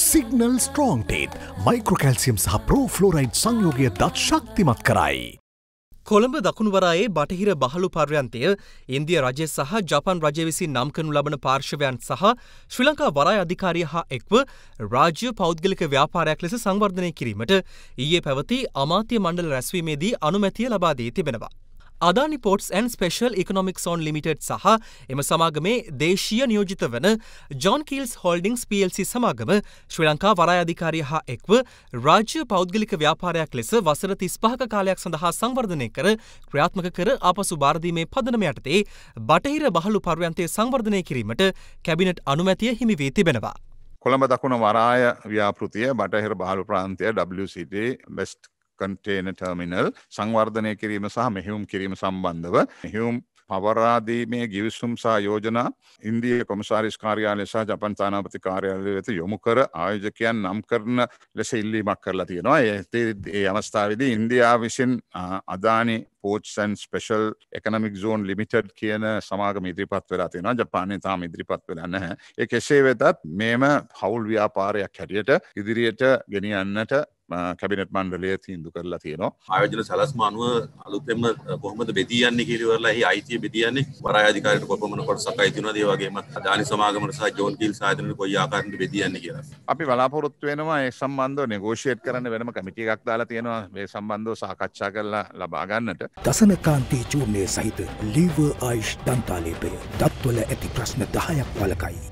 Signal ස්ට්‍රෝන්ටේත් මයික්‍රකල්සියම් සහ ප්‍රෝෆ්ලෝරයිඩ් සංයෝගය දත් ශක්තිමත් කරයි. කොළඹ දකුණුවරයේ බටහිර බහලු පර්යන්තය ඉන්දිය රජය සහ ජපන් රජය විසින් නම් කනු ලබන පාර්ශවයන් සහ ශ්‍රී ලංකා වරාය අධිකාරිය හා එක්ව රාජ්‍ය පෞද්ගලික ව්‍යාපාරයක් ලෙස සංවර්ධනය කිරීමට ඊයේ පැවති අමාත්‍ය මණ්ඩල රැස්වීමේදී අනුමැතිය ලබා දී තිබෙනවා. Adani Ports and Special Economic Zone Limited සහ එම සමාගමේ දේශීය නියෝජිත වන ජොන් කිල්ස් හොල්ඩිංස් PLC සමාගම ශ්‍රී ලංකා වරායධිකාරය හා එක්ව රාජ්‍ය පෞද්ගලික ව්‍යාපාරයක් ලෙස වසර තිස්පහක කාලයක් සඳහා සංවර්ධනය කර ක්‍රියාත්මක කර ආපසු භාරදීමේ පදනම යටතේ බටහිර බහලු පර්යන්තය සංවර්ධනය කිරීමට කැබිනට් අනුමැතිය හිමි වී තිබෙනවා. කොළඹ දකුණ වරාය ව්‍යාපෘතිය බටහිර බහලු ප්‍රාන්තිය WCT වෙස්ට් කන්ටේන ටර්මිනල් සංවර්ධනය කිරීම සහ මෙහිවුම් කිරීම සම්බන්ධව මෙහිවුම් පවරාදීමේ ගිවිසුම් සහ යෝජනා ඉන්දිය කොමසාරිස් කාර්යාලය සහ ජපන් තානාපති කාර්යාලය වෙත යොමු කර ආයෝජකයන් නම් කරන ලෙස ඉල්ලීමක් කරලා තියෙනවා ඒ අවස්ථාවේදී ඉන්දියා විසින් Adani Ports and Special Economic Zone Limited කියන සමාග මිදිරිපත් වෙලා තියෙන ජපානය තාම ඉදිරිපත් වෙලා නැහැ ඒ කෙසේ වෙතත් මේම හවුල් ව්‍යාපාරයක් හැටියට ඉදිරියට ගෙනියන්නට කැබිනට මණ්ඩලය තිීන්දු කරලා තියෙනවා ආයෝජන සැලස්ම අනුව අලුතෙම කොහොමද බෙදියන්නේ කිරවරලා හි අයිතිය බෙදියන්නේ වරාජිකාරයට කොපමන කොට සකයිතින දේවගේම ධානි සමාගමට සහ ජෝන් කිල් සාධනට කොයි ආකාරට බෙදියන්නේ කියලා අපි බලාපොරොත්තු වෙනවා ඒ සම්බන්ධව නෙගෝෂියට් කරන්න වෙනම කමිටිය එකක් දාලා තියෙනවා මේ සම්බන්ධව සාකච්ඡා කරලා ලබාගන්නට දසන කාන්තී චූර්ණය සහිත ලීව ආයිෂ් දන්තාලේපය දත්වල ඇති ප්‍රශ්න දහයක් වලකයි